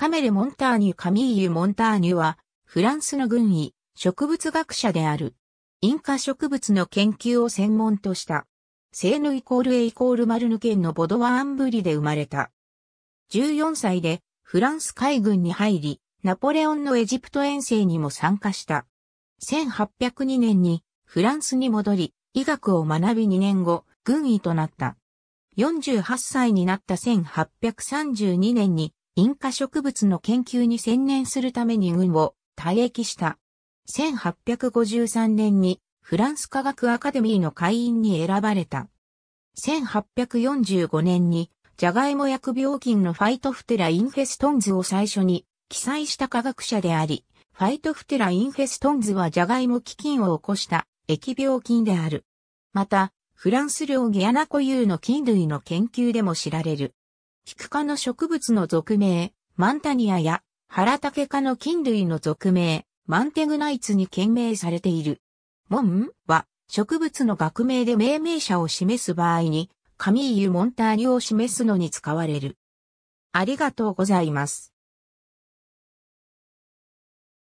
カメレ・モンターニュ・カミーユ・モンターニュは、フランスの軍医、植物学者である。インカ植物の研究を専門とした。セーヌイコールエイコールマルヌ県のボドワアンブリで生まれた。14歳でフランス海軍に入り、ナポレオンのエジプト遠征にも参加した。1802年にフランスに戻り、医学を学び2年後、軍医となった。48歳になった1832年に人科植物の研究に専念するために軍を退役した。1853年にフランス科学アカデミーの会員に選ばれた。1845年にジャガイモ薬病菌のファイトフテラインフェストンズを最初に記載した科学者であり、ファイトフテラインフェストンズはジャガイモ基金を起こした疫病菌である。また、フランス領ギアナ固有の菌類の研究でも知られる。キク科の植物の属名、マンタニアや、ハラタケ科の菌類の属名、マンテグナイツに懸名されている。モンは、植物の学名で命名者を示す場合に、カミーユ・モンターニュを示すのに使われる。ありがとうございます。